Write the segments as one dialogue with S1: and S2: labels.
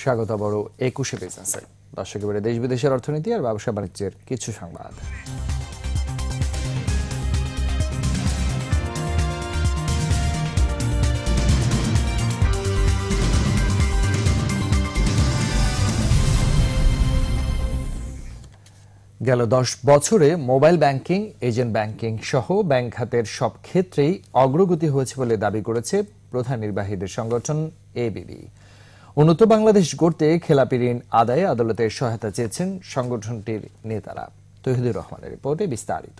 S1: স্বাগত বড় একুশে বিজনেসে দর্শক এবারে দেশ বিদেশের অর্থনীতি আর ব্যবসা বাণিজ্যের কিছু সংবাদ গেল দশ বছরে মোবাইল ব্যাংকিং এজেন্ট ব্যাংকিং সহ ব্যাংক খাতের সব ক্ষেত্রেই অগ্রগতি হয়েছে বলে দাবি করেছে প্রধান নির্বাহীদের সংগঠন এবিবি উন্নত বাংলাদেশ গড়তে খেলাপি ঋণ আদায়ে আদালতের সহায়তা চেয়েছেন সংগঠনটির নেতারা তহিদুর রহমানের রিপোর্টে বিস্তারিত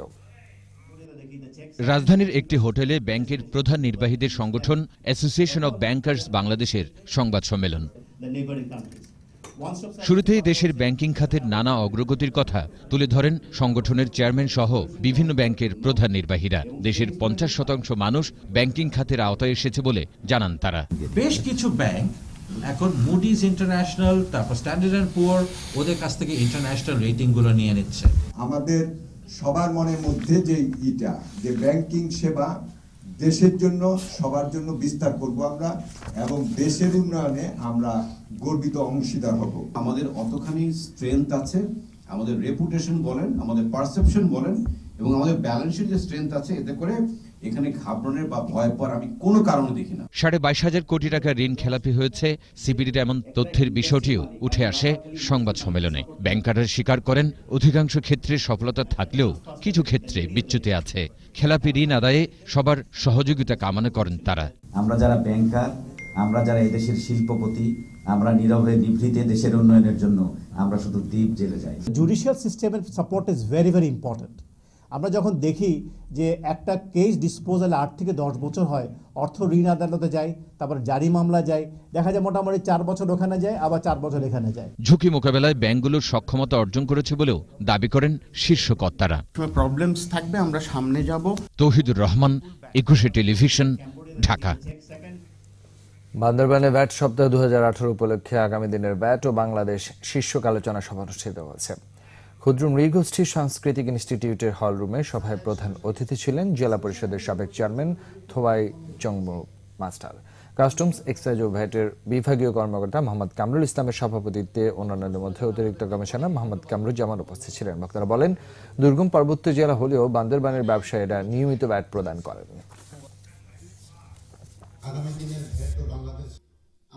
S1: রাজধানীর
S2: একটি হোটেলে ব্যাংকের প্রধান নির্বাহীদের সংগঠন অ্যাসোসিয়েশন অব ব্যাংকার্স বাংলাদেশের সংবাদ সম্মেলন শুরুতেই দেশের ব্যাংকিং খাতের নানা অগ্রগতির কথা তুলে ধরেন সংগঠনের চেয়ারম্যান সহ বিভিন্ন ব্যাংকের প্রধান নির্বাহীরা দেশের পঞ্চাশ শতাংশ মানুষ ব্যাংকিং খাতের আওতায় এসেছে বলে জানান তারা বেশ কিছু ব্যাংক এখন মুডিস ইন্টারন্যাশনাল তারপর স্ট্যান্ডার্ড অ্যান্ড পুয়ার ওদের কাছ থেকে ইন্টারন্যাশনাল রেটিংগুলো নিয়ে নিচ্ছে আমাদের সবার মনের মধ্যে যে ইটা যে ব্যাংকিং সেবা দেশের জন্য সবার জন্য বিস্তার করব আমরা এবং দেশের উন্নয়নে আমরা গর্বিত অংশীদার হব আমাদের অতখানি স্ট্রেংথ আছে আমাদের রেপুটেশন বলেন আমাদের পারসেপশন বলেন এবং আমাদের ব্যালেন্সের যে স্ট্রেংথ আছে এতে করে এখানে ঘাবড়ানোর বা ভয় পাওয়ার আমি কোনো কারণ দেখি না সাড়ে বাইশ হাজার কোটি টাকা ঋণ খেলাপি হয়েছে সিবিডির এমন তথ্যের বিষয়টিও উঠে আসে সংবাদ সম্মেলনে ব্যাংকাররা স্বীকার করেন অধিকাংশ ক্ষেত্রে সফলতা থাকলেও কিছু ক্ষেত্রে বিচ্যুতি আছে খেলাপি ঋণ আদায়ে সবার সহযোগিতা কামনা করেন তারা আমরা যারা ব্যাংকার আমরা যারা এদেশের শিল্পপতি আমরা নীরবে নিভৃতে দেশের উন্নয়নের জন্য আমরা শুধু দ্বীপ জেলে যাই জুডিশিয়াল সিস্টেমের support is very very important আমরা যখন দেখি যে একটা কেস ডিসপোজাল আট থেকে দশ বছর হয় অর্থ ঋণ আদালতে যায় তারপর জারি মামলা যায় দেখা যায় মোটামুটি চার বছর ওখানে যায় আবার চার বছর এখানে যায় ঝুঁকি মোকাবেলায় ব্যাংকগুলোর সক্ষমতা অর্জন করেছে বলেও দাবি করেন শীর্ষ কর্তারা প্রবলেমস থাকবে আমরা সামনে যাব তৌহিদুর রহমান একুশে টেলিভিশন ঢাকা
S1: বান্দরবানে ব্যাট সপ্তাহ দু উপলক্ষে আগামী দিনের ব্যাট ও বাংলাদেশ শীর্ষক আলোচনা সভা অনুষ্ঠিত হয়েছে ক্ষুদ্র নৃগোষ্ঠী সাংস্কৃতিক ইনস্টিটিউটের হলরুমে সভায় প্রধান অতিথি ছিলেন জেলা পরিষদের সাবেক chairman Thoai Chongmu master customs excise ও ভ্যাটের বিভাগীয় কর্মকর্তা মোহাম্মদ কামরুল ইসলামের সভাপতিত্বে অন্যান্যদের মধ্যে অতিরিক্ত কমিশনার মোহাম্মদ কামরুজ্জামান উপস্থিত ছিলেন বক্তারা বলেন দুর্গম পার্বত্য জেলা হলেও বান্দরবানের ব্যবসায়ীরা নিয়মিত ব্যাট প্রদান করেন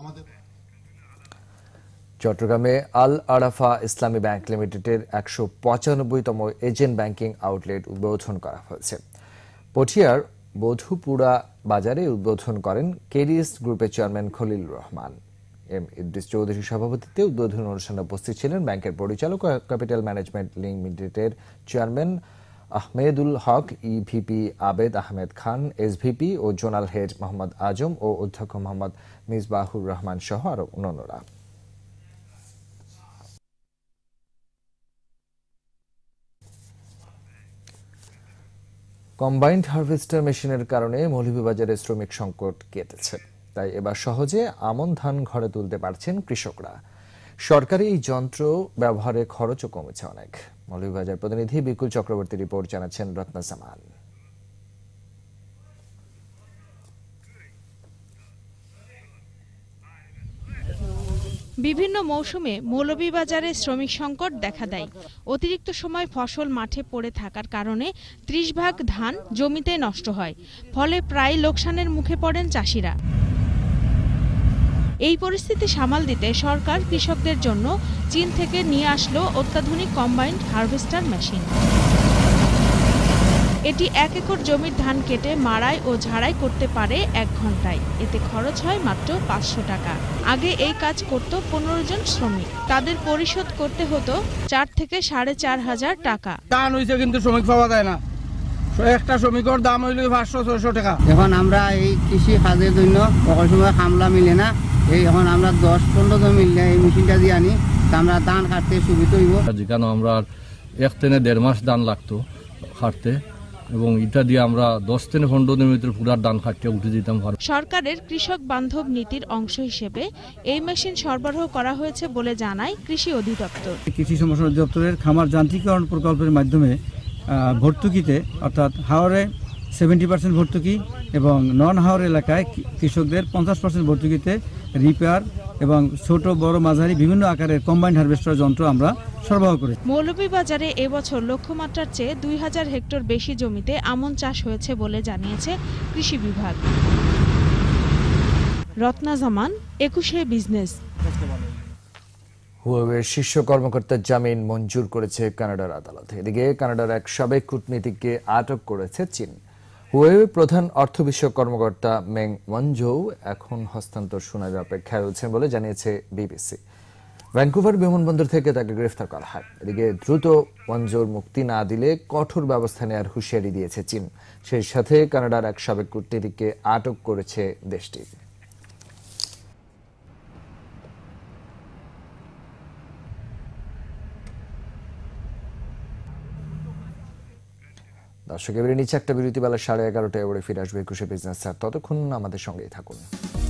S1: আমাদের চট্টগ্রামে আল আরাফা ইসলামী ব্যাংক লিমিটেডের একশো পঁচানব্বইতম এজেন্ট ব্যাংকিং আউটলেট উদ্বোধন করা হয়েছে পটিয়ার বধুপুরা বাজারে উদ্বোধন করেন কেডিএস গ্রুপের চেয়ারম্যান খলিল রহমান এম ইদ্রিস চৌধুরীর সভাপতিত্বে উদ্বোধন অনুষ্ঠানে উপস্থিত ছিলেন ব্যাংকের পরিচালক ক্যাপিটাল ম্যানেজমেন্ট লিমিটেডের chairman Ahmedul Haque EVP Abed Ahmed Khan SVP ও জোনাল হেড মোহাম্মদ আজম ও অধ্যক্ষ মোহাম্মদ মিসবাহুর রহমান সহ আরও অন্যরা কম্বাইন্ড হারভেস্টার মেশিনের কারণে মৌলভীবাজারে শ্রমিক সংকট কেটেছে তাই এবার সহজে আমন ধান ঘরে তুলতে পারছেন কৃষকরা সরকারি এই যন্ত্র ব্যবহারে খরচও কমেছে অনেক মৌলভীবাজার প্রতিনিধি বিকুল চক্রবর্তী রিপোর্ট জানাচ্ছেন রত্না সামান
S3: বিভিন্ন মৌসুমে মৌলভীবাজারে শ্রমিক সংকট দেখা দেয় অতিরিক্ত সময় ফসল মাঠে পড়ে থাকার কারণে ত্রিশ ভাগ ধান জমিতে নষ্ট হয় ফলে প্রায় লোকসানের মুখে পড়েন চাষিরা এই পরিস্থিতি সামাল দিতে সরকার কৃষকদের জন্য চীন থেকে নিয়ে আসলো অত্যাধুনিক কম্বাইন্ড হারভেস্টার মেশিন এটি এক একর জমির ধান কেটে মারাই ও ঝাড়াই করতে পারে এক ঘন্টায় এতে খরচ হয় মাত্র পাঁচশো টাকা আগে এই কাজ করত পনেরো জন শ্রমিক তাদের পরিশোধ করতে হতো চার থেকে সাড়ে চার হাজার টাকা ধান হয়েছে কিন্তু শ্রমিক পাওয়া যায় না
S1: একটা শ্রমিকের দাম হইল পাঁচশো ছয়শো টাকা এখন আমরা এই কৃষি কাজের জন্য সকল সময় হামলা মিলে না এই এখন আমরা দশ পনেরো জন মিললে এই মেশিনটা দিয়ে আনি আমরা ধান কাটতে সুবিধা হইব
S2: যেখানে আমরা এক থেকে দেড় মাস ধান লাগতো কাটতে এবং এটা দিয়ে আমরা দশ থেকে পনেরো দিনের ভিতরে পুরার ধান খাটটা উঠে দিতাম
S3: সরকারের কৃষক বান্ধব নীতির অংশ হিসেবে এই মেশিন সরবরাহ করা হয়েছে বলে জানায় কৃষি অধিদপ্তর
S1: কৃষি সম্প্রসারণ অধিদপ্তরের খামার যান্ত্রিকরণ প্রকল্পের মাধ্যমে ভর্তুকিতে অর্থাৎ হাওড়ে সেভেন্টি পার্সেন্ট ভর্তুকি এবং নন হাওর এলাকায় কৃষকদের পঞ্চাশ পার্সেন্ট ভর্তুকিতে রিপেয়ার এবং ছোট বড় মাঝারি বিভিন্ন আকারের কম্বাইন্ড হারভেস্টার যন্ত্র আমরা সরবরাহ
S3: মৌলভীবাজারে এবছর লক্ষ্যমাত্রার চেয়ে দুই হাজার হেক্টর বেশি জমিতে আমন চাষ হয়েছে বলে জানিয়েছে কৃষি বিভাগ রত্না জামান একুশে বিজনেস
S1: শীর্ষ কর্মকর্তার জামিন মঞ্জুর করেছে কানাডার আদালত এদিকে কানাডার এক সাবেক কূটনীতিককে আটক করেছে চীন হুয়াওয়ে প্রধান অর্থ বিষয়ক কর্মকর্তা মেং ওয়ানজৌ এখন হস্তান্তর শোনার অপেক্ষায় রয়েছেন বলে জানিয়েছে বিবিসি ভ্যানকুভার বিমানবন্দর থেকে তাকে গ্রেফতার করা হয় এদিকে দ্রুত ওয়ানজোর মুক্তি না দিলে কঠোর ব্যবস্থা নেওয়ার হুঁশিয়ারি দিয়েছে চীন সেই সাথে কানাডার এক সাবেক কূটনীতিককে আটক করেছে দেশটি দর্শক এবারে নিচে একটা বিরতি বেলা সাড়ে এগারোটায় ওরে ফিরে আসবে একুশে বিজনেস স্যার ততক্ষণ আমাদের সঙ্গেই থাকুন